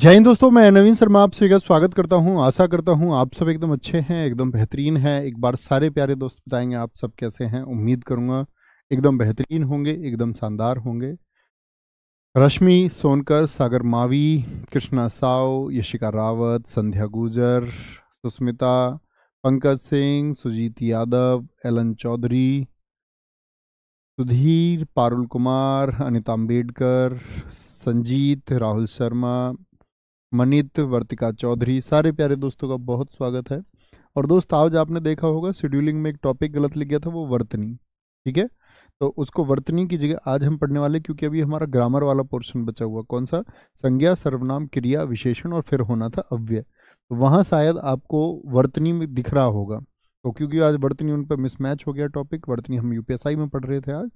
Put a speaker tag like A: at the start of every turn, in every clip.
A: जय हिंद दोस्तों मैं नवीन शर्मा आप सभी का स्वागत करता हूं आशा करता हूं आप सब
B: एकदम अच्छे हैं एकदम बेहतरीन हैं एक बार सारे प्यारे दोस्त बताएंगे आप सब कैसे हैं उम्मीद करूंगा एकदम बेहतरीन होंगे एकदम शानदार होंगे रश्मि सोनकर सागर मावी कृष्णा साव यशिका रावत संध्या गुजर सुस्मिता पंकज सिंह सुजीत यादव एलन चौधरी सुधीर पारुल कुमार अनिता अम्बेडकर संजीत राहुल शर्मा मनीत वर्तिका चौधरी सारे प्यारे दोस्तों का बहुत स्वागत है और दोस्त आज आपने देखा होगा शेड्यूलिंग में एक टॉपिक गलत लिख गया था वो वर्तनी ठीक है तो उसको वर्तनी की जगह आज हम पढ़ने वाले क्योंकि अभी हमारा ग्रामर वाला पोर्शन बचा हुआ कौन सा संज्ञा सर्वनाम क्रिया विशेषण और फिर होना था अव्यय तो वहाँ शायद आपको वर्तनी में दिख रहा होगा तो क्योंकि आज वर्तनी उन पर मिसमैच हो गया टॉपिक वर्तनी हम यूपीएसआई में पढ़ रहे थे आज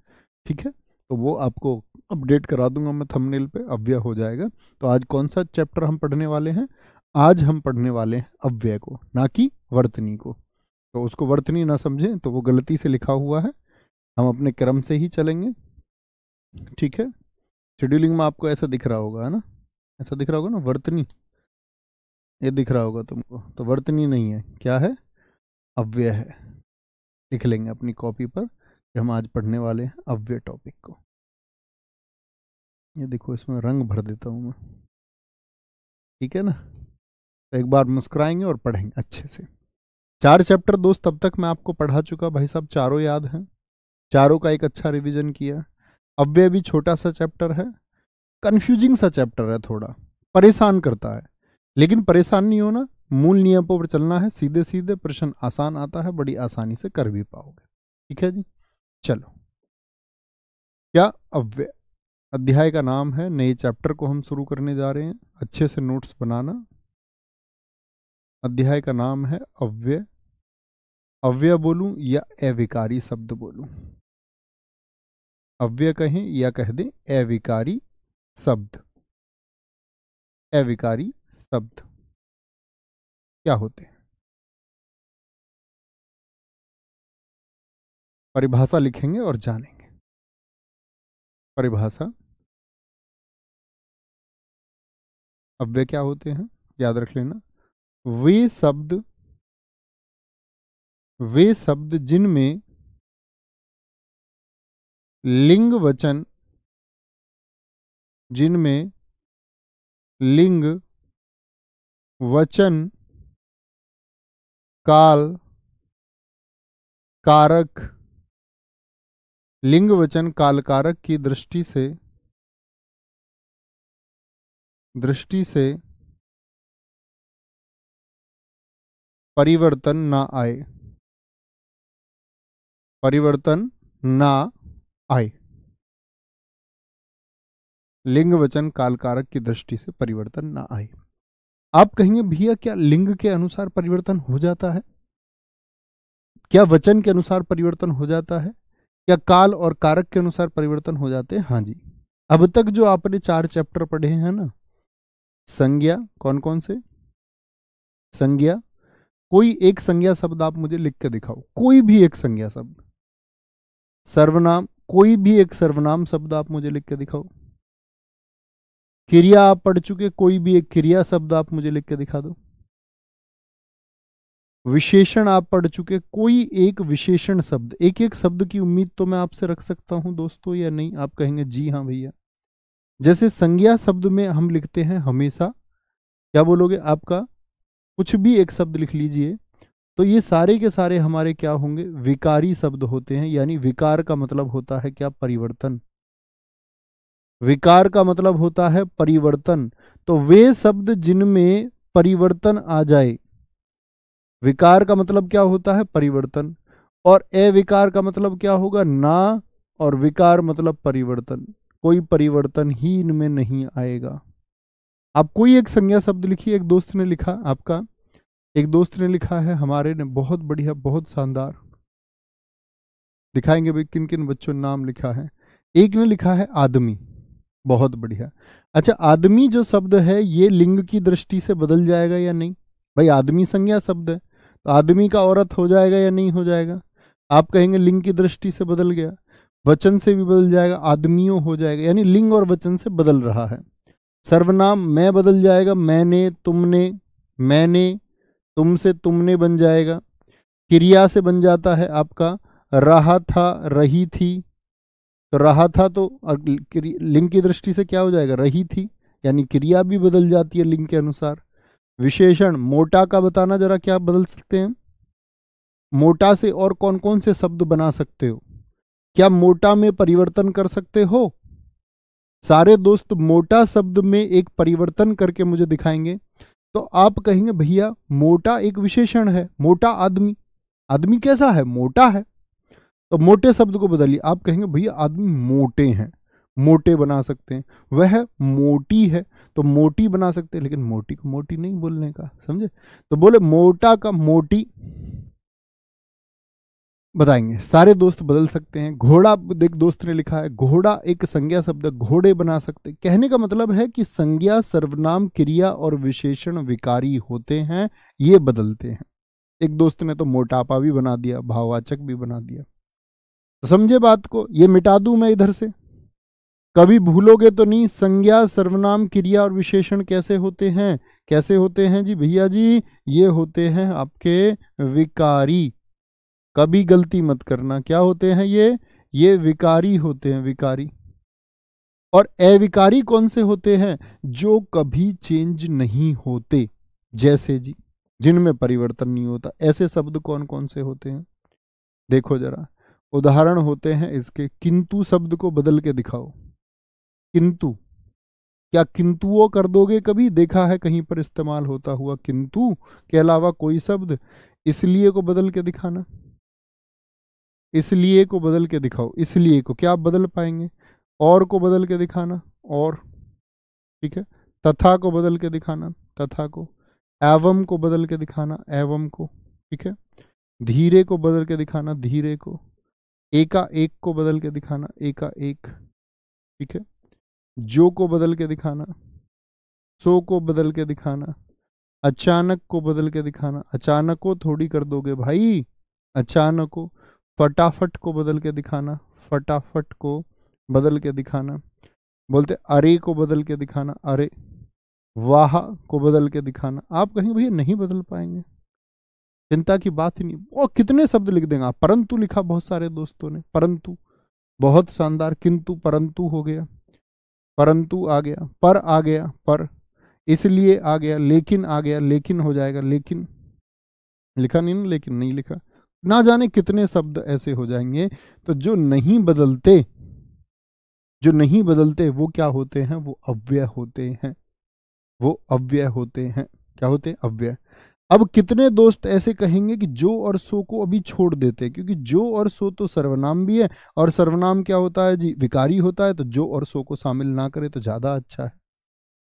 B: ठीक है तो वो आपको अपडेट करा दूंगा मैं थंबनेल पे अव्यय हो जाएगा तो आज कौन सा चैप्टर हम पढ़ने वाले हैं आज हम पढ़ने वाले हैं अव्यय को ना कि वर्तनी को तो उसको वर्तनी ना समझें तो वो गलती से लिखा हुआ है हम अपने क्रम से ही चलेंगे ठीक है शेड्यूलिंग में आपको ऐसा दिख रहा होगा है ना ऐसा दिख रहा होगा ना वर्तनी ये दिख रहा होगा तुमको तो वर्तनी नहीं है क्या है अव्यय है लिख लेंगे अपनी कॉपी पर हम आज
A: पढ़ने वाले हैं अव्यय टॉपिक को ये देखो इसमें रंग भर देता हूँ मैं ठीक है ना तो एक बार मुस्कुराएंगे और पढ़ेंगे अच्छे
B: से चार चैप्टर दोस्त तब तक मैं आपको पढ़ा चुका भाई साहब चारों याद हैं चारों का एक अच्छा रिवीजन किया अव्यय भी छोटा सा चैप्टर है कन्फ्यूजिंग सा चैप्टर है थोड़ा परेशान करता है लेकिन परेशान नहीं होना मूल नियमों पर चलना है सीधे सीधे प्रश्न आसान आता है बड़ी आसानी से कर भी पाओगे ठीक है जी चलो क्या अव्य अध्याय का नाम है नए चैप्टर को हम शुरू करने जा रहे हैं अच्छे से नोट्स बनाना अध्याय का नाम है अव्यय अव्यय बोलूं या अविकारी शब्द बोलूं
A: अव्यय कहें या कह दें अविकारी शब्द अविकारी शब्द क्या होते हैं परिभाषा लिखेंगे और जानेंगे परिभाषा अब वे क्या होते हैं याद रख लेना वे शब्द वे शब्द जिनमें लिंग वचन जिनमें लिंग वचन काल कारक लिंग वचन कालकारक की दृष्टि से दृष्टि से परिवर्तन ना आए परिवर्तन ना आए लिंग वचन कालकारक
B: की दृष्टि से परिवर्तन ना आए आप कहेंगे भैया क्या लिंग के अनुसार परिवर्तन हो जाता है क्या वचन के अनुसार परिवर्तन हो जाता है क्या काल और कारक के अनुसार परिवर्तन हो जाते हैं हाँ जी अब तक जो आपने चार चैप्टर पढ़े हैं ना संज्ञा कौन कौन से संज्ञा कोई एक संज्ञा शब्द आप मुझे लिख के दिखाओ कोई भी एक संज्ञा शब्द सर्वनाम कोई भी एक सर्वनाम शब्द आप मुझे लिख के दिखाओ क्रिया आप पढ़ चुके कोई भी एक क्रिया शब्द आप मुझे लिख के दिखा दो विशेषण आप पढ़ चुके कोई एक विशेषण शब्द एक एक शब्द की उम्मीद तो मैं आपसे रख सकता हूं दोस्तों या नहीं आप कहेंगे जी हाँ भैया जैसे संज्ञा शब्द में हम लिखते हैं हमेशा क्या बोलोगे आपका कुछ भी एक शब्द लिख लीजिए तो ये सारे के सारे हमारे क्या होंगे विकारी शब्द होते हैं यानी विकार का मतलब होता है क्या परिवर्तन विकार का मतलब होता है परिवर्तन तो वे शब्द जिनमें परिवर्तन आ जाए विकार का मतलब क्या होता है परिवर्तन और अविकार का मतलब क्या होगा ना और विकार मतलब परिवर्तन कोई परिवर्तन ही इनमें नहीं आएगा आप कोई एक संज्ञा शब्द लिखिए एक दोस्त ने लिखा आपका एक दोस्त ने लिखा है हमारे ने बहुत बढ़िया बहुत शानदार दिखाएंगे भाई किन किन बच्चों नाम लिखा है एक ने लिखा है आदमी बहुत बढ़िया अच्छा आदमी जो शब्द है ये लिंग की दृष्टि से बदल जाएगा या नहीं भाई आदमी संज्ञा शब्द है आदमी का औरत हो जाएगा या नहीं हो जाएगा आप कहेंगे लिंग की दृष्टि से बदल गया वचन से भी बदल जाएगा आदमियों हो जाएगा यानी लिंग और वचन से बदल रहा है सर्वनाम मैं बदल जाएगा मैंने तुमने मैंने तुमसे तुमने बन जाएगा क्रिया से बन जाता है आपका रहा था रही थी तो रहा था तो लिंग की दृष्टि से क्या हो जाएगा रही थी यानी क्रिया भी बदल जाती है लिंग के अनुसार विशेषण मोटा का बताना जरा क्या बदल सकते हैं मोटा से और कौन कौन से शब्द बना सकते हो क्या मोटा में परिवर्तन कर सकते हो सारे दोस्त मोटा शब्द में एक परिवर्तन करके मुझे दिखाएंगे तो आप कहेंगे भैया मोटा एक विशेषण है मोटा आदमी आदमी कैसा है मोटा है तो मोटे शब्द को बदलिए आप कहेंगे भैया आदमी मोटे हैं मोटे बना सकते हैं वह मोटी है तो मोटी बना सकते हैं लेकिन मोटी को मोटी नहीं बोलने का समझे तो बोले मोटा का मोटी बताएंगे सारे दोस्त बदल सकते हैं घोड़ा एक दोस्त ने लिखा है घोड़ा एक संज्ञा शब्द घोड़े बना सकते कहने का मतलब है कि संज्ञा सर्वनाम क्रिया और विशेषण विकारी होते हैं ये बदलते हैं एक दोस्त ने तो मोटापा भी बना दिया भाववाचक भी बना दिया समझे बात को ये मिटा दू मैं इधर से कभी भूलोगे तो नहीं संज्ञा सर्वनाम क्रिया और विशेषण कैसे होते हैं कैसे होते हैं जी भैया जी ये होते हैं आपके विकारी कभी गलती मत करना क्या होते हैं ये ये विकारी होते हैं विकारी और अविकारी कौन से होते हैं जो कभी चेंज नहीं होते जैसे जी जिनमें परिवर्तन नहीं होता ऐसे शब्द कौन कौन से होते हैं देखो जरा उदाहरण होते हैं इसके किंतु शब्द को बदल के दिखाओ किंतु क्या वो कर दोगे कभी देखा है कहीं पर इस्तेमाल होता हुआ किंतु के अलावा कोई शब्द इसलिए को बदल के दिखाना इसलिए को बदल के दिखाओ इसलिए को क्या आप बदल पाएंगे और को बदल के दिखाना और ठीक है तथा को बदल के दिखाना तथा को एवम को बदल के दिखाना एवम को ठीक है धीरे को बदल के दिखाना धीरे को एका एक को बदल के दिखाना एका एक ठीक है जो को बदल के दिखाना सो को बदल के दिखाना अचानक को बदल के दिखाना को थोड़ी कर दोगे भाई को फटाफट को बदल के दिखाना फटाफट को बदल के दिखाना बोलते अरे को बदल के दिखाना अरे वाह को बदल के दिखाना आप कहेंगे भैया नहीं बदल पाएंगे चिंता की बात ही नहीं और कितने शब्द लिख देंगे आप परंतु लिखा बहुत सारे दोस्तों ने परंतु बहुत शानदार किंतु परंतु हो गया परंतु आ गया पर आ गया पर इसलिए आ गया लेकिन आ गया लेकिन हो जाएगा लेकिन लिखा नहीं ना लेकिन नहीं लिखा ना जाने कितने शब्द ऐसे हो जाएंगे तो जो नहीं बदलते जो नहीं बदलते वो क्या होते हैं वो अव्यय होते हैं वो अव्यय होते हैं क्या होते हैं अव्यय अब कितने दोस्त ऐसे कहेंगे कि जो और सो को अभी छोड़ देते हैं क्योंकि जो और सो तो सर्वनाम भी है और सर्वनाम क्या होता है जी विकारी होता है तो जो और सो को शामिल ना करें तो ज़्यादा अच्छा है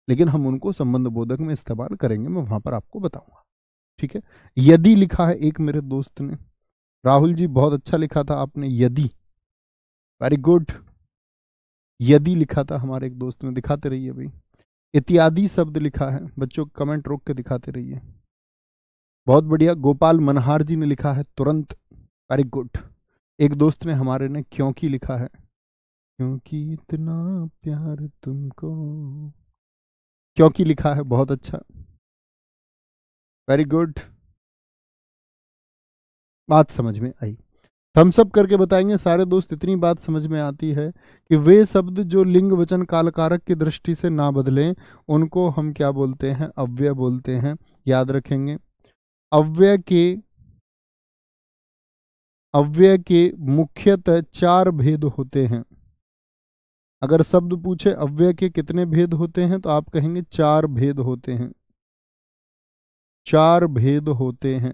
B: लेकिन हम उनको संबंध बोधक में इस्तेमाल करेंगे मैं वहाँ पर आपको बताऊँगा ठीक है यदि लिखा है एक मेरे दोस्त ने राहुल जी बहुत अच्छा लिखा था आपने यदि वेरी गुड यदि लिखा था हमारे एक दोस्त ने दिखाते रहिए भाई इत्यादि शब्द लिखा है बच्चों कमेंट रोक के दिखाते रहिए बहुत बढ़िया गोपाल मनहार जी ने लिखा है तुरंत वेरी गुड एक दोस्त ने हमारे ने क्योंकि लिखा
A: है क्योंकि इतना प्यार तुमको क्योंकि लिखा है बहुत अच्छा वेरी गुड बात समझ में आई हम सब करके बताएंगे सारे दोस्त इतनी बात
B: समझ में आती है कि वे शब्द जो लिंग वचन कालकारक की दृष्टि से ना बदलें उनको हम क्या बोलते हैं अव्यय बोलते हैं याद रखेंगे अव्यय के अव्यय के मुख्यतः चार भेद होते हैं अगर शब्द पूछे अव्यय के कितने भेद होते हैं तो आप कहेंगे चार भेद होते हैं चार भेद होते हैं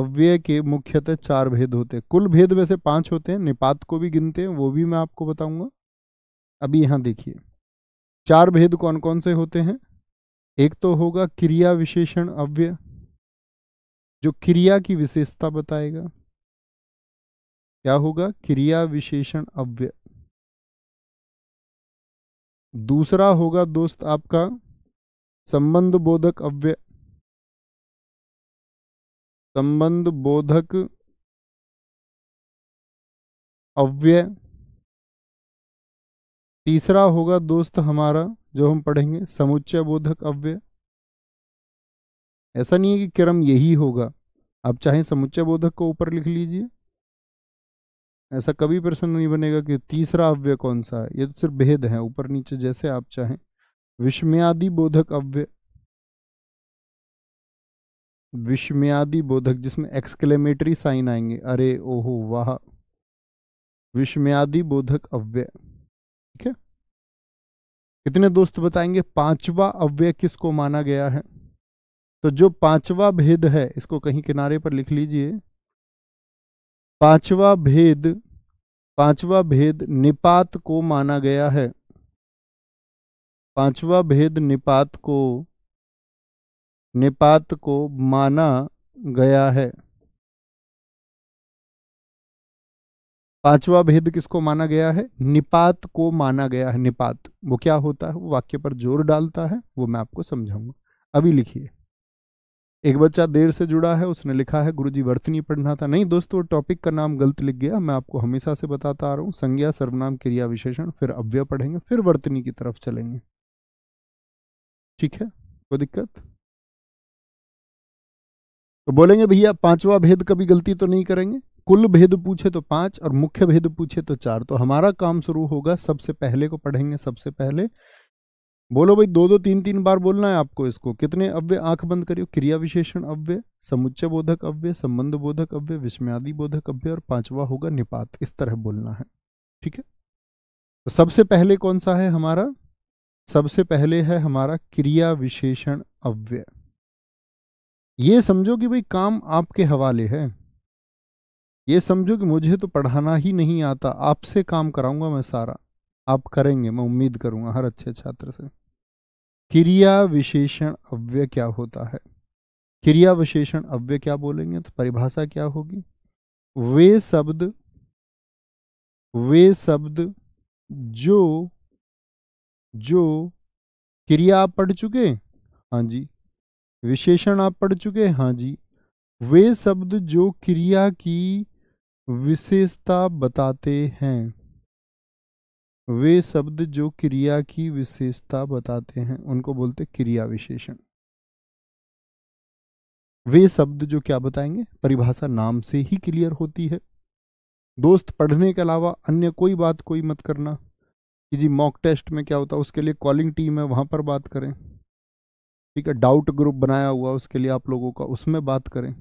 B: अव्यय के मुख्यतः चार भेद होते हैं कुल भेद वैसे पांच होते हैं निपात को भी गिनते हैं वो भी मैं आपको बताऊंगा अभी यहां देखिए चार भेद कौन कौन से होते हैं एक तो होगा क्रिया विशेषण अव्यय
A: जो क्रिया की विशेषता बताएगा क्या होगा क्रिया विशेषण अव्यय दूसरा होगा दोस्त आपका संबंध बोधक अव्यय संबंध बोधक अव्यय तीसरा होगा दोस्त हमारा जो हम पढ़ेंगे समुच्चय बोधक अव्यय
B: ऐसा नहीं है कि क्रम यही होगा आप चाहे समुच्चय बोधक को ऊपर लिख लीजिए ऐसा कभी प्रश्न नहीं बनेगा कि तीसरा अव्यय कौन सा है ये तो सिर्फ भेद है ऊपर नीचे जैसे आप चाहें विस्मयादि बोधक अव्यय विस्मयादि बोधक जिसमें एक्सक्लेमेटरी साइन आएंगे अरे ओहो वाह विस्मयादि बोधक अव्यय कितने दोस्त बताएंगे पांचवा अव्यय किसको माना गया है तो जो पांचवा भेद है इसको कहीं किनारे पर लिख लीजिए पांचवा भेद पांचवा भेद निपात को माना गया है
A: पांचवा भेद निपात को निपात को माना गया है
B: पांचवा भेद किसको माना गया है निपात को माना गया है निपात वो क्या होता है वो वाक्य पर जोर डालता है वो मैं आपको समझाऊंगा अभी लिखिए एक बच्चा देर से जुड़ा है उसने लिखा है गुरुजी वर्तनी पढ़ना था नहीं दोस्तों टॉपिक का नाम गलत लिख गया मैं आपको हमेशा से बताता आ रहा हूँ संज्ञा सर्वनाम क्रिया विशेषण फिर अव्यय पढ़ेंगे फिर वर्तनी की तरफ
A: चलेंगे ठीक है कोई दिक्कत तो बोलेंगे भैया पांचवा भेद कभी गलती तो नहीं करेंगे कुल भेद पूछे तो
B: पांच और मुख्य भेद पूछे तो चार तो हमारा काम शुरू होगा सबसे पहले को पढ़ेंगे सबसे पहले बोलो भाई दो दो तीन तीन बार बोलना है आपको इसको कितने अव्य आंख बंद करियो क्रिया विशेषण अव्य समुच्चय बोधक अव्य संबंध बोधक अव्य विस्म्यादि बोधक अव्य और पांचवा होगा निपात इस तरह बोलना है ठीक है तो सबसे पहले कौन सा है हमारा सबसे पहले है हमारा क्रिया विशेषण अव्यय ये समझो कि भाई काम आपके हवाले है ये समझो कि मुझे तो पढ़ाना ही नहीं आता आपसे काम कराऊंगा मैं सारा आप करेंगे मैं उम्मीद करूंगा हर अच्छे छात्र से क्रिया विशेषण अव्यय क्या होता है क्रिया विशेषण अव्यय क्या बोलेंगे तो परिभाषा क्या होगी वे शब्द
A: वे शब्द जो जो क्रिया आप पढ़ चुके हाँ जी विशेषण आप
B: पढ़ चुके हाँ जी वे शब्द जो क्रिया की विशेषता बताते हैं वे शब्द जो क्रिया की विशेषता बताते हैं उनको बोलते क्रिया विशेषण वे शब्द जो क्या बताएंगे परिभाषा नाम से ही क्लियर होती है दोस्त पढ़ने के अलावा अन्य कोई बात कोई मत करना कि जी मॉक टेस्ट में क्या होता है उसके लिए कॉलिंग टीम है वहां पर बात करें ठीक है डाउट ग्रुप बनाया हुआ उसके लिए आप लोगों का उसमें बात करें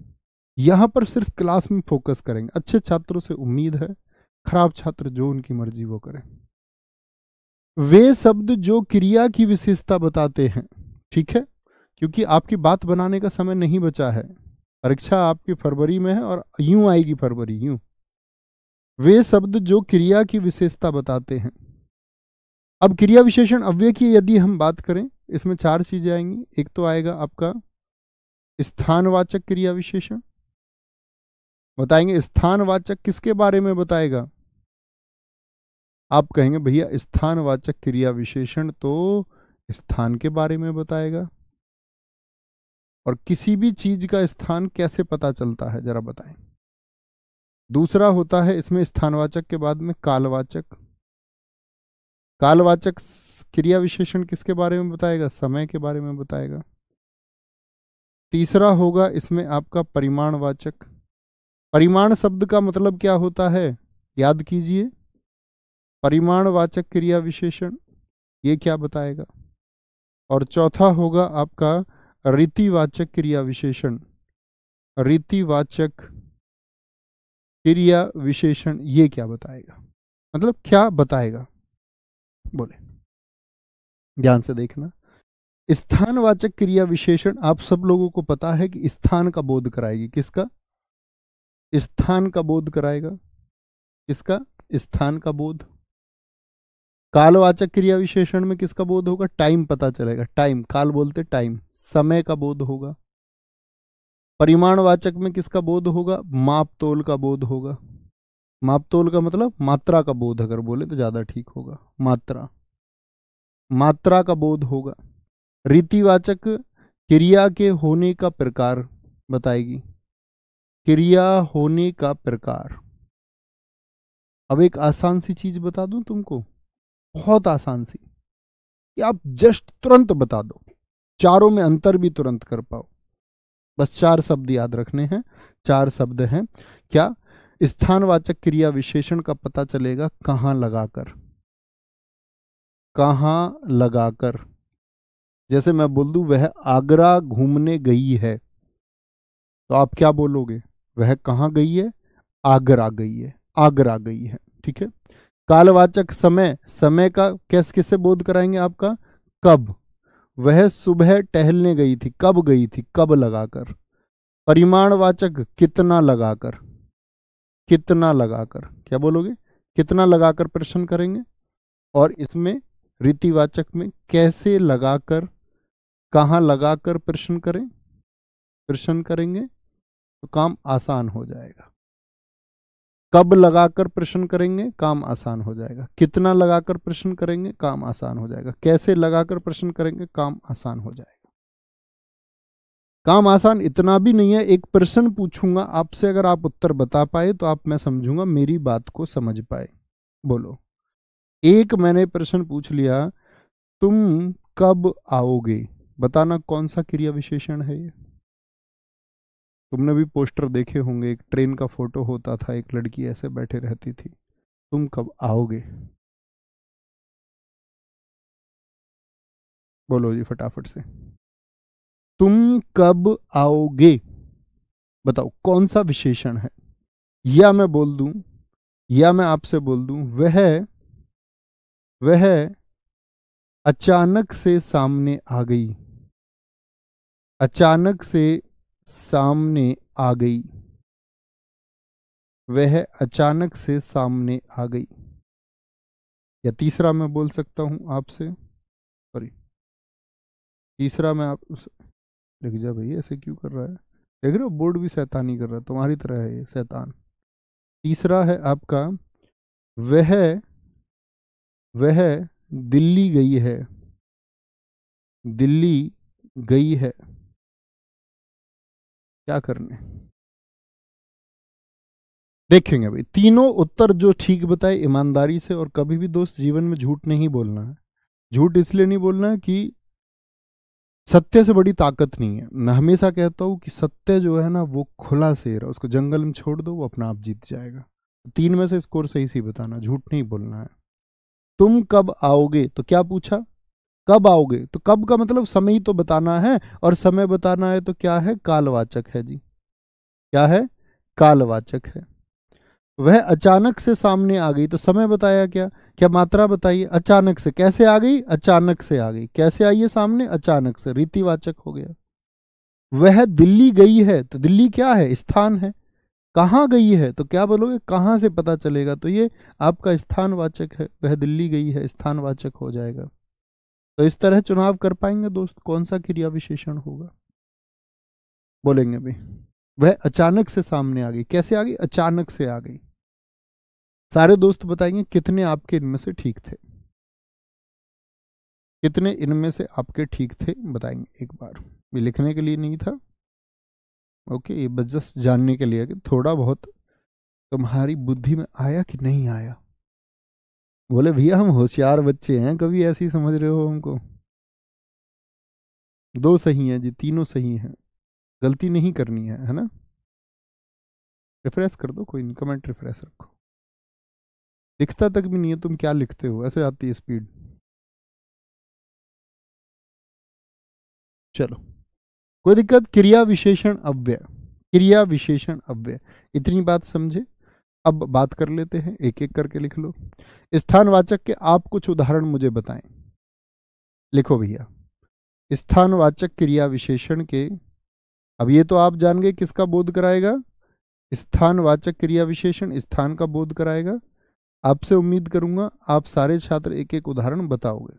B: यहाँ पर सिर्फ क्लास में फोकस करेंगे अच्छे छात्रों से उम्मीद है खराब छात्र जो उनकी मर्जी वो करें वे शब्द जो क्रिया की विशेषता बताते हैं ठीक है क्योंकि आपकी बात बनाने का समय नहीं बचा है परीक्षा आपकी फरवरी में है और यूं आएगी फरवरी यूं वे शब्द जो क्रिया की विशेषता बताते हैं अब क्रिया विशेषण अव्य की यदि हम बात करें इसमें चार चीजें आएंगी एक तो आएगा आपका स्थानवाचक क्रिया विशेषण बताएंगे स्थानवाचक किसके बारे में बताएगा आप कहेंगे भैया स्थानवाचक क्रिया विशेषण तो स्थान के बारे में बताएगा और किसी भी चीज का स्थान कैसे पता चलता है जरा बताएं दूसरा होता है इसमें स्थानवाचक के बाद में कालवाचक कालवाचक क्रिया विशेषण किसके बारे में बताएगा समय के बारे में बताएगा तीसरा होगा इसमें आपका परिमाणवाचक परिमाण शब्द का मतलब क्या होता है याद कीजिए परिमाणवाचक क्रिया विशेषण ये क्या बताएगा और चौथा होगा आपका रीतिवाचक क्रिया विशेषण
A: रीतिवाचक क्रिया विशेषण ये क्या बताएगा मतलब क्या बताएगा बोले
B: ध्यान से देखना स्थानवाचक क्रिया विशेषण आप सब लोगों को पता है कि स्थान का बोध कराएगी किसका स्थान का बोध कराएगा किसका स्थान का बोध कालवाचक क्रिया विशेषण में किसका बोध होगा टाइम पता चलेगा टाइम काल बोलते टाइम समय का बोध होगा परिमाणवाचक में किसका बोध होगा माप तोल का बोध होगा माप तोल का मतलब मात्रा का बोध अगर बोले तो ज्यादा ठीक होगा मात्रा मात्रा का बोध होगा रीतिवाचक क्रिया के होने का प्रकार बताएगी क्रिया होने का प्रकार अब एक आसान सी चीज बता दूं तुमको बहुत आसान सी कि आप जस्ट तुरंत बता दो चारों में अंतर भी तुरंत कर पाओ बस चार शब्द याद रखने हैं चार शब्द हैं क्या स्थानवाचक क्रिया विशेषण का पता चलेगा कहां लगाकर कहां लगाकर जैसे मैं बोल दू वह आगरा घूमने गई है तो आप क्या बोलोगे वह कहाँ गई है आगरा गई है आगरा गई है ठीक है कालवाचक समय समय का कैस किसे बोध कराएंगे आपका कब वह सुबह टहलने गई थी कब गई थी कब लगाकर परिमाणवाचक कितना लगाकर कितना लगाकर क्या बोलोगे कितना लगाकर प्रश्न करेंगे और इसमें रीतिवाचक में कैसे लगाकर कहाँ लगाकर प्रश्न करें प्रश्न करेंगे तो काम आसान हो जाएगा कब लगाकर प्रश्न करेंगे काम आसान हो जाएगा कितना लगाकर प्रश्न करेंगे काम आसान हो जाएगा कैसे लगाकर प्रश्न करेंगे काम आसान हो जाएगा काम आसान इतना भी नहीं है एक प्रश्न पूछूंगा आपसे अगर आप उत्तर बता पाए तो आप मैं समझूंगा मेरी बात को समझ पाए बोलो एक मैंने प्रश्न पूछ लिया तुम कब आओगे बताना कौन सा क्रिया विशेषण है ये
A: तुमने भी पोस्टर देखे होंगे एक ट्रेन का फोटो होता था एक लड़की ऐसे बैठे रहती थी तुम कब आओगे बोलो जी फटाफट से तुम कब
B: आओगे बताओ कौन सा विशेषण है या मैं बोल दूं या मैं आपसे बोल दूं वह वह अचानक से सामने आ गई अचानक से सामने आ गई वह अचानक से सामने आ गई या तीसरा मैं बोल सकता हूं आपसे सॉरी तीसरा मैं आप लिख जा भाई ऐसे क्यों कर रहा है देख रहे हो बोर्ड भी सैतानी कर रहा है तुम्हारी तरह है ये सैतान तीसरा है आपका
A: वह वह दिल्ली गई है दिल्ली गई है क्या करने देखेंगे भाई तीनों
B: उत्तर जो ठीक बताए ईमानदारी से और कभी भी दोस्त जीवन में झूठ नहीं बोलना है झूठ इसलिए नहीं बोलना है कि सत्य से बड़ी ताकत नहीं है मैं हमेशा कहता हूं कि सत्य जो है ना वो खुला शेर है उसको जंगल में छोड़ दो वो अपना आप जीत जाएगा तीन में से स्कोर सही सही बताना झूठ नहीं बोलना है तुम कब आओगे तो क्या पूछा कब आओगे तो कब का मतलब समय ही तो बताना है और समय बताना है तो क्या है कालवाचक है जी क्या है कालवाचक है वह अचानक से सामने आ गई तो समय बताया क्या क्या मात्रा बताइए अचानक से कैसे आ गई अचानक से आ गई कैसे आई है सामने अचानक से रीतिवाचक हो गया वह दिल्ली गई है तो दिल्ली क्या है स्थान है कहाँ गई है तो क्या बोलोगे कहाँ से पता चलेगा तो ये आपका स्थानवाचक है वह दिल्ली गई है स्थानवाचक हो जाएगा तो इस तरह चुनाव कर पाएंगे दोस्त कौन सा क्रिया विशेषण होगा बोलेंगे भी वह अचानक से सामने आ गई कैसे आ गई अचानक से आ गई सारे दोस्त बताएंगे कितने आपके इनमें से ठीक थे कितने इनमें से आपके ठीक थे बताएंगे एक बार ये लिखने के लिए नहीं था ओके ये बस जस्ट जानने के लिए कि थोड़ा बहुत तुम्हारी बुद्धि में आया कि नहीं आया बोले भैया हम होशियार बच्चे हैं कभी ऐसे ही समझ रहे हो
A: हमको दो सही हैं जी तीनों सही हैं गलती नहीं करनी है है ना रिफ्रेश कर दो कोई नहीं कमेंट रिफ्रेश रखो लिखता तक भी नहीं है तुम क्या लिखते हो ऐसे आती है स्पीड चलो कोई दिक्कत क्रिया विशेषण
B: अव्यय क्रिया विशेषण अव्यय इतनी बात समझे अब बात कर लेते हैं एक एक करके लिख लो स्थानवाचक के आप कुछ उदाहरण मुझे बताएं लिखो भैया स्थानवाचक क्रिया विशेषण के अब ये तो आप जान गए किसका बोध कराएगा स्थानवाचक क्रिया विशेषण स्थान का बोध कराएगा आपसे उम्मीद करूंगा आप सारे छात्र एक एक उदाहरण बताओगे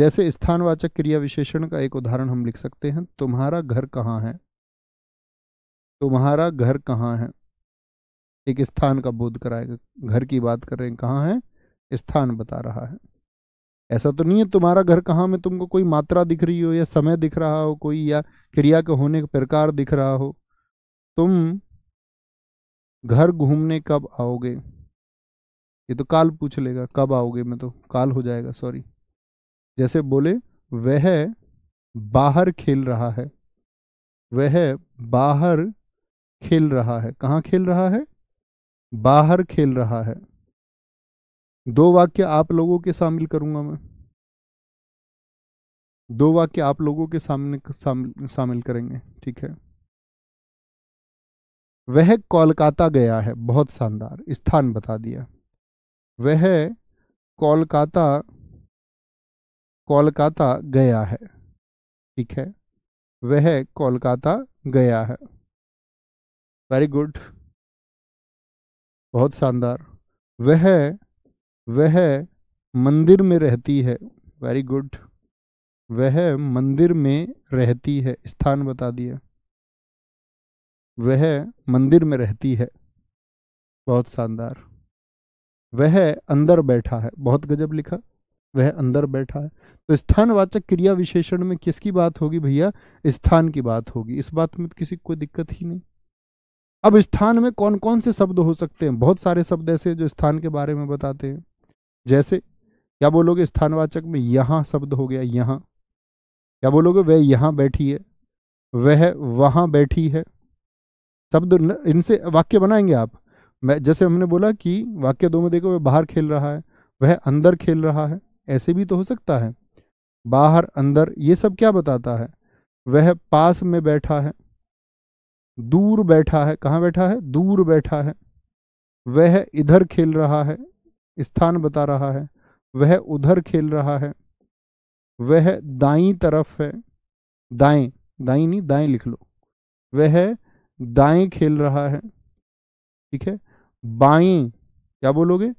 B: जैसे स्थानवाचक क्रिया विशेषण का एक उदाहरण हम लिख सकते हैं तुम्हारा घर कहाँ है तुम्हारा घर कहाँ है एक स्थान का बोध कराएगा घर की बात कर रहे हैं कहाँ है स्थान बता रहा है ऐसा तो नहीं है तुम्हारा घर कहाँ में तुमको कोई मात्रा दिख रही हो या समय दिख रहा हो कोई या क्रिया के होने का प्रकार दिख रहा हो तुम घर घूमने कब आओगे ये तो काल पूछ लेगा कब आओगे मैं तो काल हो जाएगा सॉरी जैसे बोले वह बाहर खेल रहा है वह बाहर खेल रहा है कहाँ खेल रहा है बाहर खेल रहा है दो वाक्य आप लोगों के शामिल करूंगा मैं दो वाक्य आप लोगों के सामने शामिल करेंगे ठीक
A: है वह कोलकाता गया है बहुत शानदार स्थान बता दिया वह कोलकाता कोलकाता गया है ठीक है वह कोलकाता गया है वेरी गुड बहुत शानदार वह वह मंदिर में रहती है
B: वेरी गुड वह मंदिर में रहती है स्थान बता दिया वह मंदिर में रहती है बहुत शानदार वह अंदर बैठा है बहुत गजब लिखा वह अंदर बैठा है तो स्थानवाचक क्रिया विशेषण में किसकी बात होगी भैया स्थान की बात होगी इस बात में तो किसी कोई दिक्कत ही नहीं अब स्थान में कौन कौन से शब्द हो सकते हैं बहुत सारे शब्द ऐसे हैं जो स्थान के बारे में बताते हैं जैसे क्या बोलोगे स्थानवाचक में यहाँ शब्द हो गया यहाँ क्या बोलोगे वह यहाँ बैठी है वह वहाँ बैठी है शब्द इनसे वाक्य बनाएंगे आप मैं जैसे हमने बोला कि वाक्य दो में देखो वह बाहर खेल रहा है वह अंदर खेल रहा है ऐसे भी तो हो सकता है बाहर अंदर ये सब क्या बताता है वह पास में बैठा है दूर बैठा है कहाँ बैठा है दूर बैठा है वह इधर खेल रहा है स्थान बता रहा है वह उधर खेल रहा है वह दाई तरफ है दाएं दाई नहीं दाएं लिख लो वह दाएं खेल रहा है ठीक है बाएं क्या बोलोगे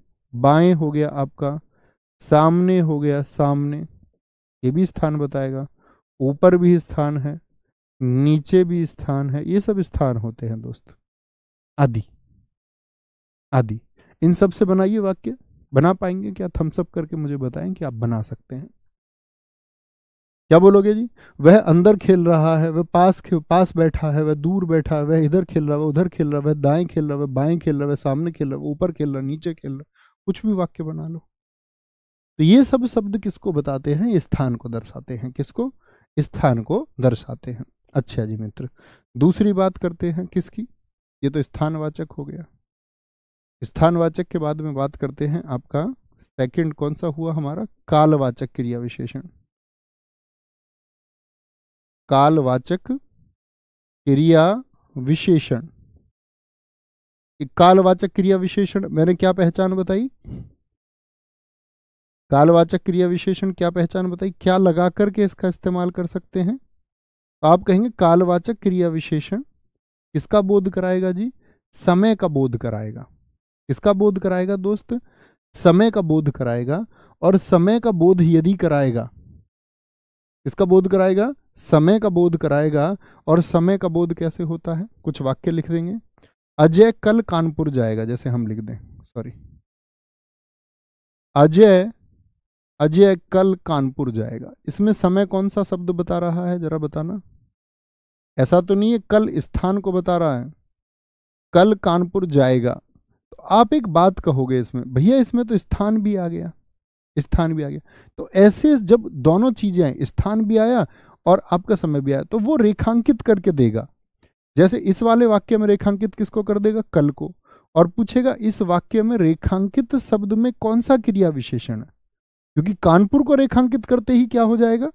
B: बाएं हो गया आपका सामने हो गया सामने ये भी स्थान बताएगा ऊपर भी स्थान है नीचे भी स्थान है ये सब स्थान होते हैं दोस्त आदि आदि इन सब से बनाइए वाक्य बना पाएंगे क्या थम्सअप करके मुझे बताएं कि आप बना सकते हैं क्या बोलोगे जी वह अंदर खेल रहा है वह पास पास बैठा है वह दूर बैठा है वह इधर खेल रहा है उधर खेल रहा है वह दाएं खेल रहा है वह बाएं खेल रहा है वह सामने खेल रहा है ऊपर खेल रहा है नीचे खेल रहा है कुछ भी वाक्य बना लो तो ये सब शब्द किसको बताते हैं स्थान को दर्शाते हैं किसको स्थान को दर्शाते हैं अच्छा जी मित्र दूसरी बात करते हैं किसकी ये तो स्थानवाचक हो गया स्थानवाचक के बाद में बात करते हैं आपका सेकंड कौन सा हुआ हमारा कालवाचक क्रिया
A: विशेषण कालवाचक क्रिया विशेषण कालवाचक क्रिया विशेषण
B: मैंने क्या पहचान बताई कालवाचक क्रिया विशेषण क्या पहचान बताई क्या लगा करके इसका इस्तेमाल कर सकते हैं तो आप कहेंगे कालवाचक क्रिया विशेषण किसका बोध कराएगा जी समय का बोध कराएगा किसका बोध कराएगा दोस्त समय का बोध कराएगा और समय का बोध यदि कराएगा किसका बोध कराएगा समय का बोध कराएगा और समय का बोध कैसे होता है कुछ वाक्य लिख देंगे अजय कल कानपुर जाएगा जैसे हम लिख दें सॉरी अजय अजय कल कानपुर जाएगा इसमें समय कौन सा शब्द बता रहा है जरा बताना ऐसा तो नहीं है कल स्थान को बता रहा है कल कानपुर जाएगा तो आप एक बात कहोगे इसमें भैया इसमें तो स्थान भी आ गया स्थान भी आ गया तो ऐसे जब दोनों चीजें आए स्थान भी आया और आपका समय भी आया तो वो रेखांकित करके देगा जैसे इस वाले वाक्य में रेखांकित किसको कर देगा कल को और पूछेगा इस वाक्य में रेखांकित शब्द में कौन सा क्रिया विशेषण है क्योंकि कानपुर को रेखांकित करते ही क्या हो जाएगा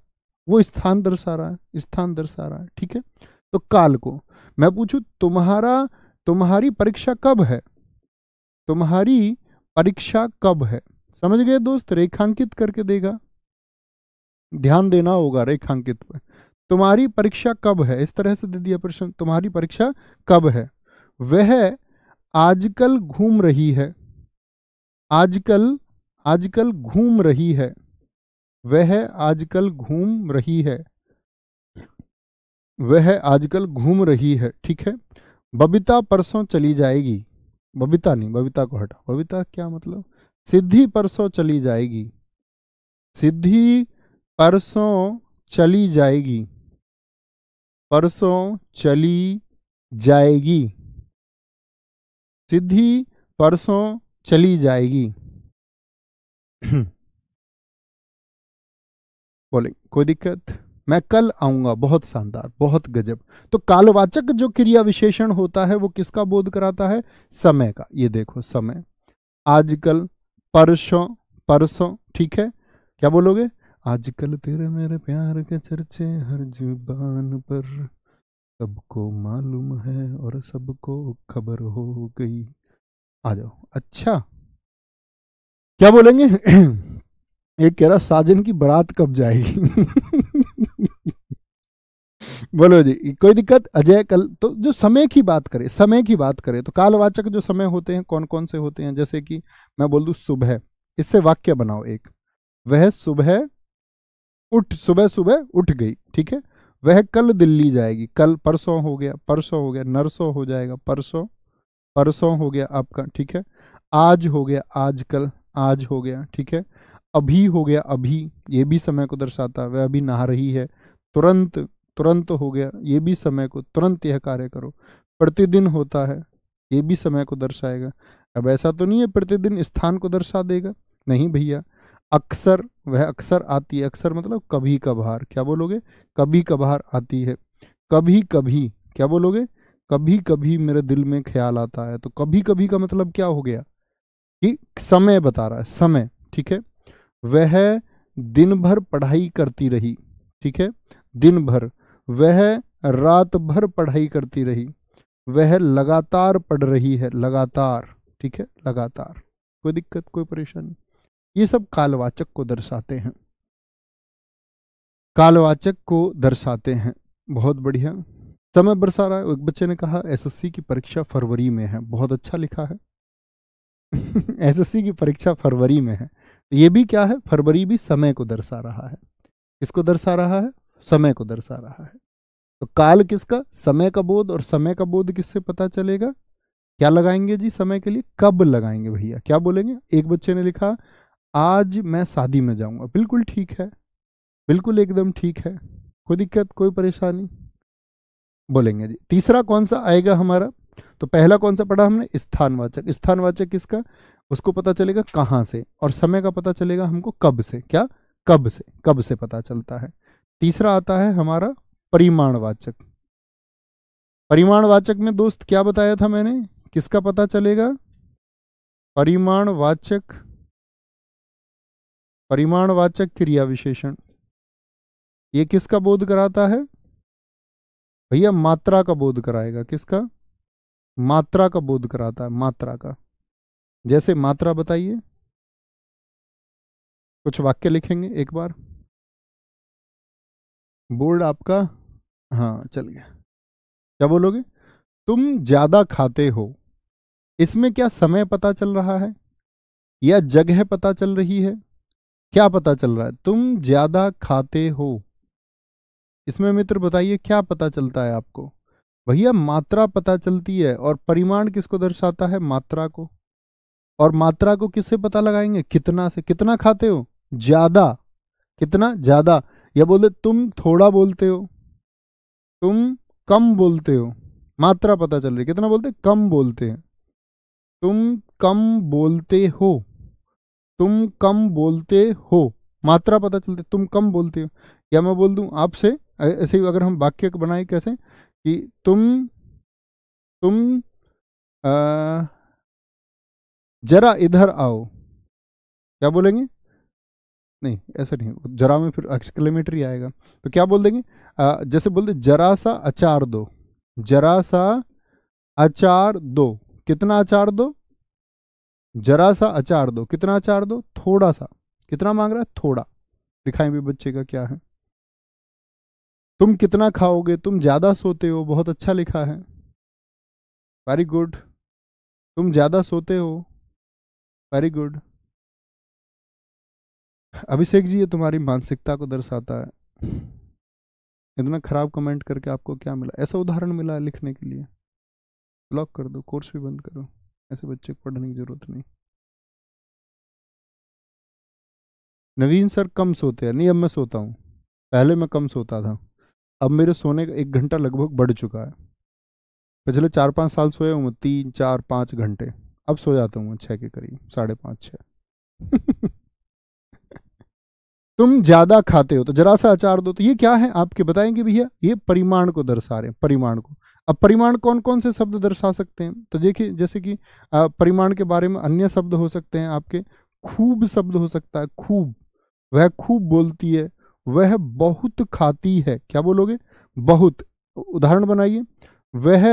B: वो स्थान दर्शा रहा है स्थान दर्शा रहा है ठीक है तो काल को मैं पूछूं तुम्हारा तुम्हारी परीक्षा कब है तुम्हारी परीक्षा कब है समझ गए दोस्त रेखांकित करके देगा ध्यान देना होगा रेखांकित पर तुम्हारी परीक्षा कब है इस तरह से दे दिया प्रश्न तुम्हारी परीक्षा कब है वह आजकल घूम रही है आजकल आजकल घूम रही है वह आजकल घूम रही है वह आजकल घूम रही है ठीक है बबीता परसों चली जाएगी बबीता नहीं बबीता को हटा बबीता क्या मतलब सिद्धि परसों चली जाएगी सिद्धि परसों चली जाएगी परसों
A: चली जाएगी सिद्धि परसों चली जाएगी
B: बोले कोई दिक्कत मैं कल आऊंगा बहुत शानदार बहुत गजब तो कालवाचक जो क्रिया विशेषण होता है वो किसका बोध कराता है समय का ये देखो समय आजकल परसों परसों ठीक है क्या बोलोगे आजकल तेरे मेरे प्यार के चर्चे हर जुबान पर सबको मालूम है और सबको खबर हो गई आ जाओ अच्छा क्या बोलेंगे एक कह रहा साजन की बारात कब जाएगी बोलो जी कोई दिक्कत अजय कल तो जो समय की बात करें समय की बात करें तो कालवाचक जो समय होते हैं कौन कौन से होते हैं जैसे कि मैं बोल दू सुबह इससे वाक्य बनाओ एक वह सुबह उठ सुबह सुबह उठ गई ठीक है वह कल दिल्ली जाएगी कल परसों हो गया परसों हो गया नरसों हो जाएगा परसों परसों हो गया आपका ठीक है आज हो गया आज कल आज हो गया ठीक है अभी हो गया अभी ये भी समय को दर्शाता है वह अभी नहा रही है तुरंत तुरंत हो गया ये भी समय को तुरंत यह कार्य करो प्रतिदिन होता है ये भी समय को दर्शाएगा अब ऐसा तो नहीं है प्रतिदिन स्थान को दर्शा देगा नहीं भैया अक्सर वह अक्सर आती है अक्सर मतलब कभी कभार क्या बोलोगे कभी कभार आती है कभी कभी क्या बोलोगे कभी कभी मेरे दिल में ख्याल आता है तो कभी कभी का मतलब क्या हो गया कि समय बता रहा है समय ठीक है वह दिन भर पढ़ाई करती रही ठीक है दिन भर वह रात भर पढ़ाई करती रही वह लगातार पढ़ रही है लगातार ठीक है लगातार कोई दिक्कत कोई परेशानी ये सब कालवाचक को दर्शाते हैं कालवाचक को दर्शाते हैं बहुत बढ़िया समय बरसा रहा है एक बच्चे ने कहा एसएससी की परीक्षा फरवरी में है बहुत अच्छा लिखा है एसएससी की परीक्षा फरवरी में है ये भी क्या है फरवरी भी समय को दर्शा रहा है किसको दर्शा रहा है समय को दर्शा रहा है तो काल किसका समय का बोध और समय का बोध किससे पता चलेगा क्या लगाएंगे जी समय के लिए कब लगाएंगे भैया क्या बोलेंगे एक बच्चे ने लिखा आज मैं शादी में जाऊंगा बिल्कुल ठीक है बिल्कुल एकदम ठीक है कोई दिक्कत कोई परेशानी बोलेंगे जी तीसरा कौन सा आएगा हमारा तो पहला कौन सा पढ़ा हमने स्थानवाचक स्थानवाचक किसका उसको पता चलेगा कहाँ से और समय का पता चलेगा हमको कब से क्या कब से कब से पता चलता है तीसरा आता है हमारा परिमाणवाचक परिमाणवाचक में दोस्त क्या बताया था मैंने किसका पता चलेगा परिमाणवाचक परिमाणवाचक क्रिया विशेषण ये किसका बोध कराता है भैया मात्रा का बोध कराएगा किसका मात्रा का बोध कराता है मात्रा का
A: जैसे मात्रा बताइए कुछ वाक्य लिखेंगे एक बार बोर्ड आपका हाँ चल गया क्या बोलोगे तुम ज़्यादा खाते हो इसमें क्या समय पता चल
B: रहा है या जगह पता चल रही है क्या पता चल रहा है तुम ज़्यादा खाते हो इसमें मित्र बताइए क्या पता चलता है आपको भैया मात्रा पता चलती है और परिमाण किसको दर्शाता है मात्रा को और मात्रा को किससे पता लगाएंगे कितना से कितना खाते हो ज़्यादा कितना ज़्यादा या बोले तुम थोड़ा बोलते हो तुम कम बोलते हो मात्रा पता चल रही कितना बोलते कम बोलते हैं तुम कम बोलते हो तुम कम बोलते हो मात्रा पता चलते तुम कम बोलते हो या मैं बोल दूं आपसे ऐसे ही अगर हम वाक्य बनाए कैसे कि
A: तुम तुम आ, जरा इधर आओ क्या बोलेंगे नहीं ऐसा नहीं जरा
B: में फिर एक्सक्लेमेटरी आएगा तो क्या बोल देंगे आ, जैसे बोल दे जरा सा अचार दो जरा सा अचार दो कितना अचार दो जरा सा अचार दो कितना अचार दो थोड़ा सा कितना मांग रहा है थोड़ा दिखाएं भी बच्चे का क्या है तुम कितना खाओगे तुम ज़्यादा सोते हो बहुत अच्छा
A: लिखा है वेरी गुड तुम ज़्यादा सोते हो वेरी गुड अभिषेक जी ये तुम्हारी मानसिकता
B: को दर्शाता है इतना खराब कमेंट करके आपको क्या मिला ऐसा उदाहरण मिला
A: लिखने के लिए ब्लॉक कर दो कोर्स भी बंद करो ऐसे बच्चे को पढ़ने की जरूरत नहीं नवीन सर कम सोते हैं नहीं अब
B: मैं सोता हूँ पहले मैं कम सोता था अब मेरे सोने का एक घंटा लगभग बढ़ चुका है पिछले चार पाँच साल सोए हूँ मैं तीन चार पाँच घंटे अब सो जाता हूँ मैं छः के करीब साढ़े पाँच छः तुम ज्यादा खाते हो तो जरा सा अचार दो तो ये क्या है आपके बताएंगे भैया ये परिमाण को दर्शा रहे हैं परिमाण को अब परिमाण कौन कौन से शब्द दर्शा सकते हैं तो देखिए जैसे कि परिमाण के बारे में अन्य शब्द हो सकते हैं आपके खूब शब्द हो सकता है खूब वह खूब बोलती है वह बहुत खाती है क्या बोलोगे बहुत उदाहरण बनाइए वह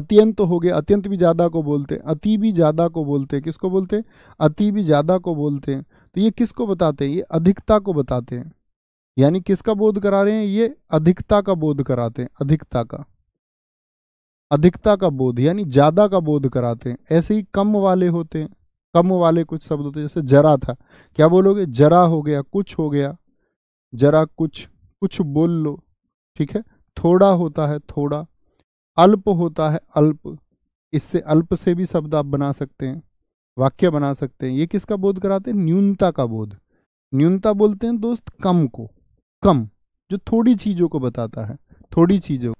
B: अत्यंत हो गया अत्यंत भी ज़्यादा को बोलते हैं अति भी ज़्यादा को बोलते हैं किसको बोलते हैं अति भी ज़्यादा को बोलते हैं तो ये किसको बताते हैं ये अधिकता को बताते हैं यानी किसका बोध करा रहे हैं ये अधिकता का बोध कराते हैं अधिकता का अधिकता का बोध यानी ज्यादा का बोध कराते हैं ऐसे ही कम वाले होते हैं कम वाले कुछ शब्द होते हैं जैसे जरा था क्या बोलोगे जरा हो गया कुछ हो गया जरा कुछ कुछ बोल लो ठीक है थोड़ा होता है थोड़ा अल्प होता है अल्प इससे अल्प से भी शब्द आप बना सकते हैं वाक्य बना सकते हैं ये किसका बोध कराते हैं न्यूनता का बोध न्यूनता बोलते हैं
A: दोस्त कम को कम जो थोड़ी चीज़ों को बताता है थोड़ी चीज़ों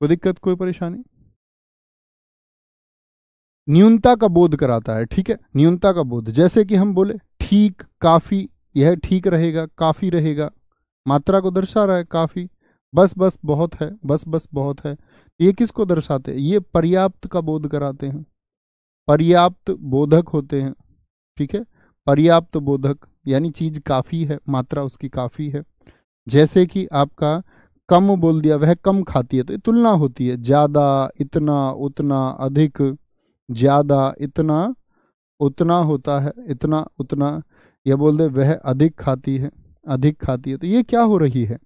A: कोई दिक्कत कोई परेशानी न्यूनता का बोध कराता है ठीक है न्यूनता का बोध जैसे कि हम बोले ठीक
B: काफ़ी यह ठीक रहेगा काफ़ी रहेगा मात्रा को दर्शा रहा है काफ़ी बस बस बहुत है बस बस बहुत है ये किसको दर्शाते हैं ये पर्याप्त का बोध कराते हैं पर्याप्त बोधक होते हैं ठीक है पर्याप्त बोधक यानी चीज काफ़ी है मात्रा उसकी काफ़ी है जैसे कि आपका कम बोल दिया वह कम खाती है तो ये तुलना होती है ज़्यादा इतना उतना अधिक ज़्यादा इतना उतना होता है इतना उतना यह बोल दे वह अधिक खाती है अधिक खाती है तो ये क्या हो रही है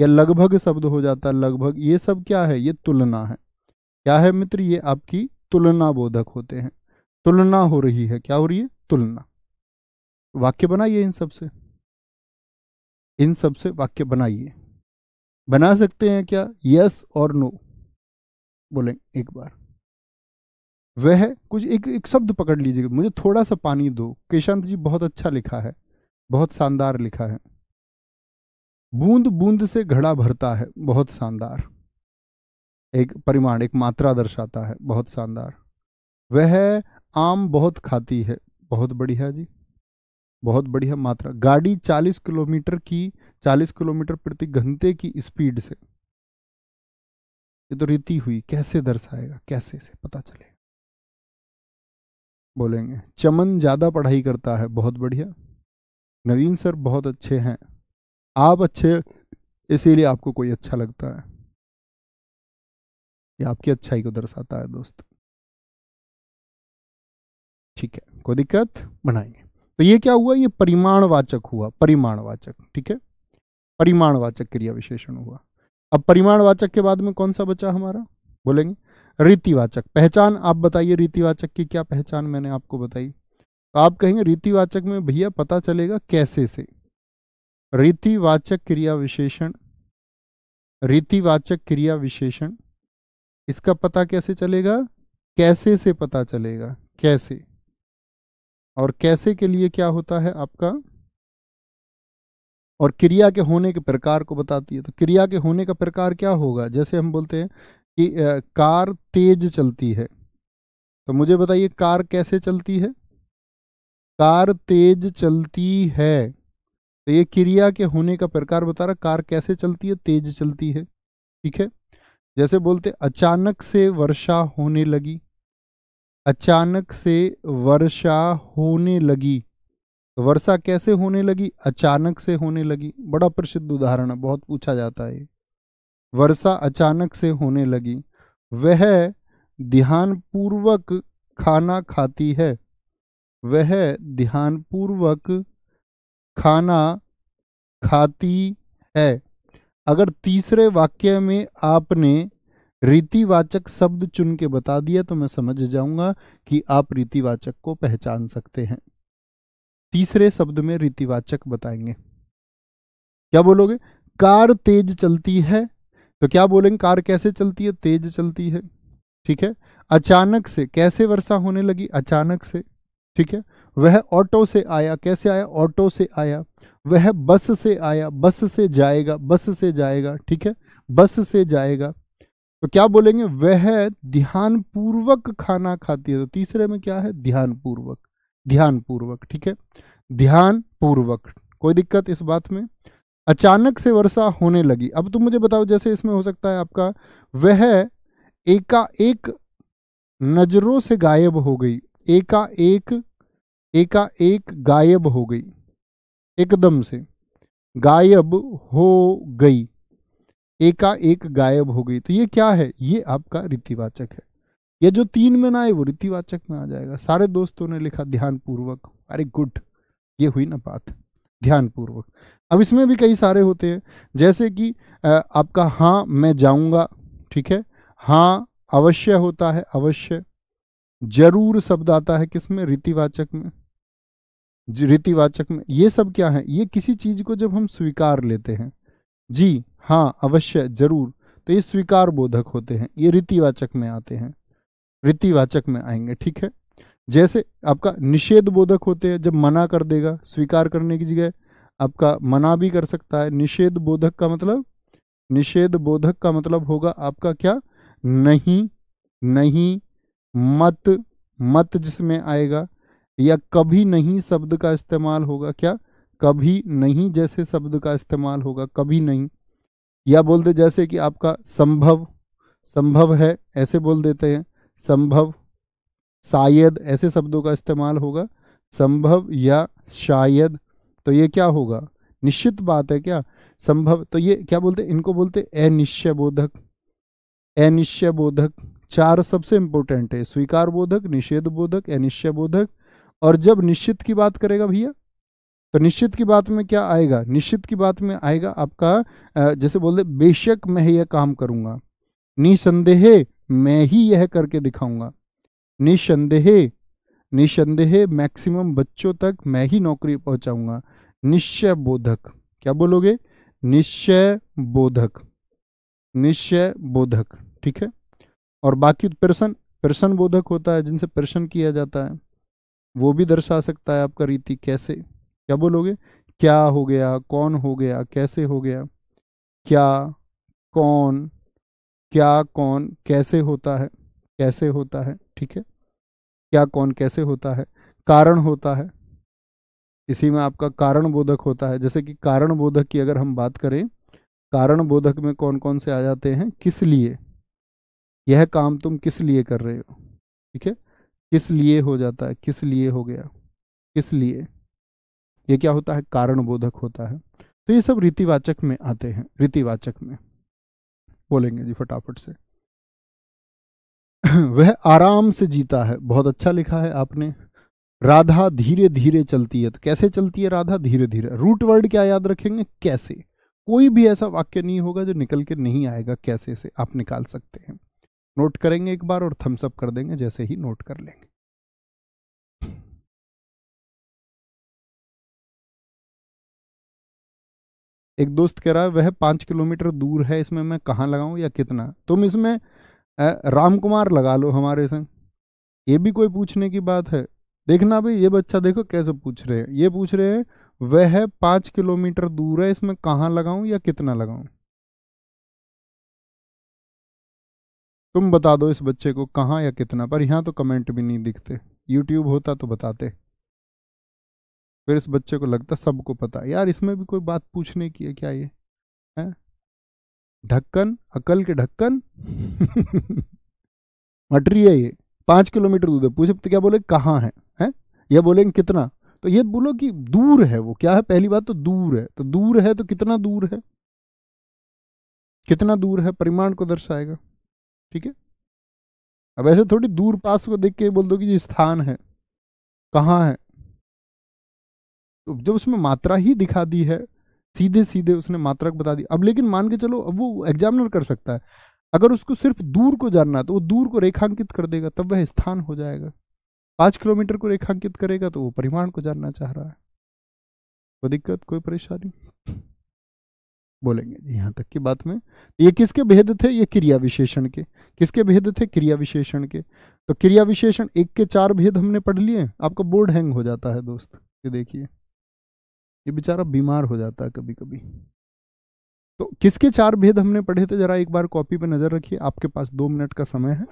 B: या लगभग शब्द हो जाता है लगभग ये सब क्या है ये तुलना है क्या है मित्र ये आपकी तुलना बोधक होते हैं तुलना हो रही है क्या हो रही है तुलना वाक्य
A: बनाइए इन सब से इन सब से वाक्य बनाइए बना सकते हैं क्या यस और नो बोले एक बार
B: वह कुछ एक एक शब्द पकड़ लीजिएगा मुझे थोड़ा सा पानी दो केशांत जी बहुत अच्छा लिखा है बहुत शानदार लिखा है बूंद बूंद से घड़ा भरता है बहुत शानदार एक परिमाण एक मात्रा दर्शाता है बहुत शानदार वह आम बहुत खाती है बहुत बढ़िया जी बहुत बढ़िया मात्रा गाड़ी 40 किलोमीटर की 40 किलोमीटर प्रति घंटे की स्पीड से ये तो रीति हुई कैसे दर्शाएगा कैसे से पता चलेगा बोलेंगे चमन ज़्यादा पढ़ाई करता है बहुत बढ़िया नवीन सर बहुत अच्छे हैं आप अच्छे इसीलिए आपको कोई अच्छा
A: लगता है ये आपकी अच्छाई को दर्शाता है दोस्त ठीक है कोई दिक्कत बनाएंगे तो ये क्या हुआ ये
B: परिमाणवाचक हुआ परिमाणवाचक ठीक है परिमाणवाचक क्रिया विशेषण हुआ अब परिमाणवाचक के बाद में कौन सा बचा हमारा बोलेंगे रीतिवाचक पहचान आप बताइए रीतिवाचक की क्या पहचान मैंने आपको बताई तो आप कहेंगे रीतिवाचक में भैया पता चलेगा कैसे से रीतिवाचक क्रिया विशेषण रीतिवाचक क्रिया विशेषण इसका पता कैसे चलेगा कैसे से पता चलेगा कैसे और कैसे के लिए क्या होता है आपका और क्रिया के होने के प्रकार को बताती है तो क्रिया के होने का प्रकार क्या होगा जैसे हम बोलते हैं कि आ, कार तेज चलती है तो मुझे बताइए कार कैसे चलती है कार तेज चलती है तो ये क्रिया के होने का प्रकार बता रहा कार कैसे चलती है तेज चलती है ठीक है जैसे बोलते अचानक से वर्षा होने लगी अचानक से वर्षा होने लगी तो वर्षा कैसे होने लगी अचानक से होने लगी बड़ा प्रसिद्ध उदाहरण है बहुत पूछा जाता है वर्षा अचानक से होने लगी वह ध्यानपूर्वक खाना खाती है वह ध्यानपूर्वक खाना खाती है अगर तीसरे वाक्य में आपने रीतिवाचक शब्द चुन के बता दिया तो मैं समझ जाऊंगा कि आप रीतिवाचक को पहचान सकते हैं तीसरे शब्द में रीतिवाचक बताएंगे क्या बोलोगे कार तेज चलती है तो क्या बोलेंगे कार कैसे चलती है तेज चलती है ठीक है अचानक से कैसे वर्षा होने लगी अचानक से ठीक है वह ऑटो से आया कैसे आया ऑटो से आया वह बस से आया बस से जाएगा बस से जाएगा ठीक है बस से जाएगा तो क्या बोलेंगे वह ध्यान पूर्वक खाना खाती है तो तीसरे में क्या है ध्यान पूर्वक ध्यान पूर्वक ठीक है ध्यान पूर्वक कोई दिक्कत इस बात में अचानक से वर्षा होने लगी अब तुम मुझे बताओ जैसे इसमें हो सकता है आपका वह एकाएक नजरों से गायब हो गई एकाएक एकाएक गायब हो गई एकदम से गायब हो गई एकाएक गायब हो गई तो ये क्या है ये आपका रीतिवाचक है ये जो तीन में ना है वो रीतिवाचक में आ जाएगा सारे दोस्तों ने लिखा ध्यानपूर्वक अरे गुड ये हुई ना बात ध्यानपूर्वक अब इसमें भी कई सारे होते हैं जैसे कि आपका हाँ मैं जाऊंगा ठीक है हाँ अवश्य होता है अवश्य जरूर शब्द आता है किसमें रीतिवाचक में रीतिवाचक में ये सब क्या है ये किसी चीज को जब हम स्वीकार लेते हैं जी हाँ अवश्य जरूर तो ये स्वीकार बोधक होते हैं ये रीतिवाचक में आते हैं रीतिवाचक में आएंगे ठीक है जैसे आपका निषेध बोधक होते हैं जब मना कर देगा स्वीकार करने की जगह आपका मना भी कर सकता है निषेध बोधक का मतलब निषेध बोधक का मतलब होगा आपका क्या नहीं नहीं मत मत जिसमें आएगा या कभी नहीं शब्द का इस्तेमाल होगा क्या कभी नहीं जैसे शब्द का इस्तेमाल होगा कभी नहीं या बोल दे जैसे कि आपका संभव संभव है ऐसे बोल देते हैं संभव शायद ऐसे शब्दों का इस्तेमाल होगा संभव या शायद तो ये क्या होगा निश्चित बात है क्या संभव तो ये क्या बोलते इनको बोलते अनिश्चय बोधक अनिश्चय बोधक चार सबसे इंपॉर्टेंट है स्वीकार बोधक निषेध बोधक अनिश्चय बोधक और जब निश्चित की बात करेगा भैया तो निश्चित की बात में क्या आएगा निश्चित की बात में आएगा आपका जैसे बोल दे बेशक मैं यह काम करूंगा निसंदेह मैं ही यह करके दिखाऊंगा निसंदेह निसंदेह मैक्सिमम बच्चों तक मैं ही नौकरी पहुंचाऊंगा निश्चय बोधक क्या बोलोगे निश्चय बोधक निश्चय बोधक ठीक है और बाकी प्रश्न प्रश्न बोधक होता है जिनसे प्रश्न किया जाता है वो भी दर्शा सकता है आपका रीति कैसे क्या बोलोगे क्या हो गया कौन हो गया कैसे हो गया क्या कौन क्या कौन कैसे होता है कैसे होता है ठीक है क्या कौन कैसे होता है कारण होता है इसी में आपका कारण बोधक होता है जैसे कि कारण बोधक की अगर हम बात करें कारण बोधक में कौन कौन से आ जाते हैं किस लिए यह काम तुम किस लिए कर रहे हो ठीक है किस लिए हो जाता है किस लिए हो गया किस लिए ये क्या होता है कारण बोधक होता है तो ये सब रीतिवाचक में आते हैं रीतिवाचक में बोलेंगे जी फटाफट से वह आराम से जीता है बहुत अच्छा लिखा है आपने राधा धीरे धीरे चलती है तो कैसे चलती है राधा धीरे धीरे रूट वर्ड क्या याद रखेंगे कैसे कोई भी ऐसा वाक्य नहीं होगा जो निकल के नहीं
A: आएगा कैसे से आप निकाल सकते हैं नोट करेंगे एक बार और थम्सअप कर देंगे जैसे ही नोट कर लेंगे एक दोस्त कह रहा है वह पांच किलोमीटर दूर है इसमें मैं
B: कहाँ लगाऊं या कितना तुम इसमें राम कुमार लगा लो हमारे संग ये भी कोई पूछने की बात है देखना भाई ये बच्चा देखो कैसे पूछ रहे हैं ये पूछ रहे हैं वह पांच किलोमीटर दूर है इसमें कहाँ लगाऊं या कितना लगाऊं तुम बता दो इस बच्चे को कहाँ या कितना पर यहाँ तो कमेंट भी नहीं दिखते यूट्यूब होता तो बताते फिर इस बच्चे को लगता सबको पता यार इसमें भी कोई बात पूछने की है क्या ये है ढक्कन अकल के ढक्कन मटरी है ये पाँच किलोमीटर दूर है पूछे तो क्या बोले कहाँ है हैं यह बोलेंगे कितना तो ये बोलो कि दूर है वो क्या है पहली बात तो दूर है तो दूर है तो कितना दूर है कितना दूर है परिमाण को दर्शाएगा ठीक है अब ऐसे थोड़ी दूर पास को देख के बोल दो कि ये स्थान है कहाँ है तो जब उसमें मात्रा ही दिखा दी है सीधे सीधे उसने मात्रा को बता दी अब लेकिन मान के चलो अब वो एग्जामिनर कर सकता है अगर उसको सिर्फ दूर को जानना है तो वो दूर को रेखांकित कर देगा तब वह स्थान हो जाएगा पाँच किलोमीटर को रेखांकित करेगा तो वो परिमाण को जानना चाह रहा है कोई दिक्कत कोई परेशानी बोलेंगे जी यहाँ तक की बात में तो ये किसके भेद थे ये क्रिया विशेषण के किसके भेद थे क्रिया विशेषण के तो क्रिया विशेषण एक के चार भेद हमने पढ़ लिए आपका बोर्ड हैंग हो जाता है दोस्त ये देखिए ये बेचारा बीमार हो जाता है कभी कभी तो किसके चार भेद हमने पढ़े थे जरा एक बार कॉपी पे नज़र रखिए आपके पास दो मिनट का समय है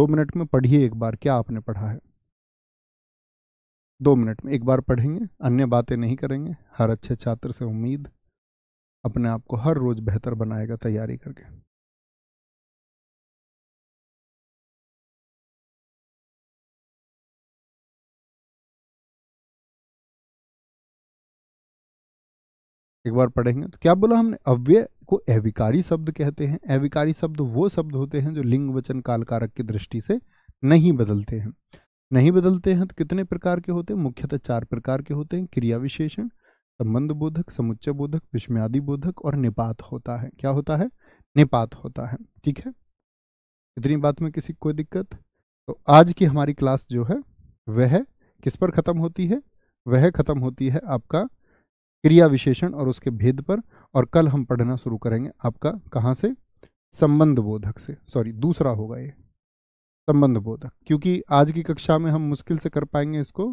B: दो मिनट में पढ़िए एक बार क्या आपने पढ़ा है दो मिनट में एक बार पढ़ेंगे अन्य बातें नहीं करेंगे
A: हर अच्छे छात्र से उम्मीद अपने आप को हर रोज़ बेहतर बनाएगा तैयारी करके एक बार पढ़ेंगे तो क्या बोला हमने अव्यय को अविकारी शब्द कहते
B: हैं अविकारी शब्द वो शब्द होते हैं जो लिंग वचन काल कारक की दृष्टि से नहीं बदलते हैं नहीं बदलते हैं तो कितने प्रकार के होते हैं मुख्यतः चार प्रकार के होते हैं क्रिया विशेषण संबंध बोधक समुच्चय बोधक विस्म्यादि बोधक और निपात होता है क्या होता है निपात होता है ठीक है इतनी बात में किसी कोई दिक्कत तो आज की हमारी क्लास जो है वह किस पर ख़त्म होती है वह ख़त्म होती है आपका क्रिया विशेषण और उसके भेद पर और कल हम पढ़ना शुरू करेंगे आपका कहाँ से संबंध बोधक से सॉरी दूसरा होगा ये संबंध बोधक क्योंकि आज की कक्षा में हम मुश्किल से कर पाएंगे इसको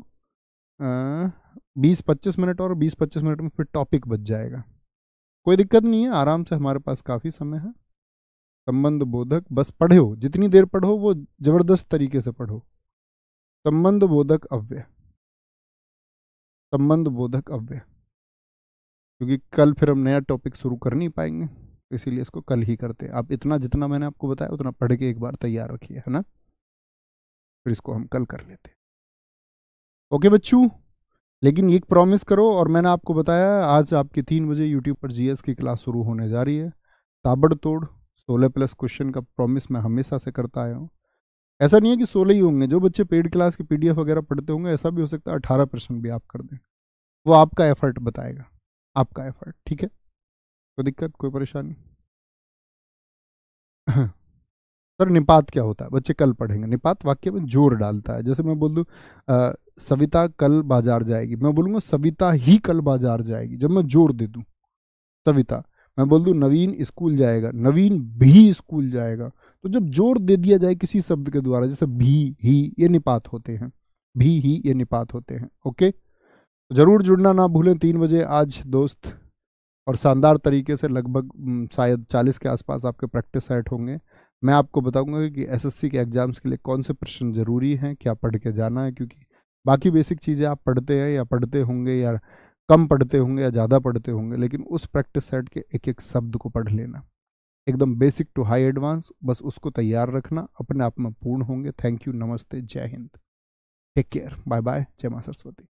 B: आ, बीस पच्चीस मिनट और बीस पच्चीस मिनट में फिर टॉपिक बच जाएगा कोई दिक्कत नहीं है आराम से हमारे पास काफ़ी समय है संबंध बोधक बस पढ़ो जितनी देर पढ़ो वो जबरदस्त तरीके से पढ़ो संबंध बोधक अव्यय संबंध बोधक अव्यय क्योंकि कल फिर हम नया टॉपिक शुरू कर नहीं पाएंगे तो इसीलिए इसको कल ही करते हैं आप इतना जितना मैंने आपको बताया उतना पढ़ के एक बार तैयार रखिए है ना फिर इसको हम कल कर लेते हैं ओके बच्चू लेकिन एक प्रॉमिस करो और मैंने आपको बताया आज आपके तीन बजे यूट्यूब पर जी की क्लास शुरू होने जा रही है ताबड़तोड़ सोलह प्लस क्वेश्चन का प्रॉमिस मैं हमेशा से करता आया हूँ ऐसा नहीं है कि सोलह ही होंगे जो बच्चे पेड क्लास के पीडीएफ वगैरह पढ़ते होंगे ऐसा भी हो सकता है अठारह परसेंट भी आप कर दें वो आपका एफर्ट बताएगा आपका एफर्ट ठीक है कोई दिक्कत कोई परेशानी सर निपात क्या होता है बच्चे कल पढ़ेंगे निपात वाक्य में जोर डालता है जैसे मैं बोल दूँ सविता कल बाजार जाएगी मैं बोलूँगा सविता ही कल बाजार जाएगी जब मैं जोर दे दूँ सविता मैं बोल दूँ नवीन स्कूल जाएगा नवीन भी स्कूल जाएगा तो जब जोर दे दिया जाए किसी शब्द के द्वारा जैसे भी ही ये निपात होते हैं भी ही ये निपात होते हैं ओके ज़रूर जुड़ना ना भूलें तीन बजे आज दोस्त और शानदार तरीके से लगभग शायद चालीस के आसपास आपके प्रैक्टिस सेट होंगे मैं आपको बताऊंगा कि एसएससी के एग्ज़ाम्स के लिए कौन से प्रश्न ज़रूरी हैं क्या पढ़ के जाना है क्योंकि बाकी बेसिक चीज़ें आप पढ़ते हैं या पढ़ते होंगे या कम पढ़ते होंगे या ज़्यादा पढ़ते होंगे लेकिन उस प्रैक्टिस सेट के एक एक शब्द को पढ़ लेना एकदम बेसिक टू हाई एडवांस बस उसको तैयार रखना अपने आप में पूर्ण होंगे थैंक यू नमस्ते जय
A: Hind take care bye bye जय माँ सरस्वती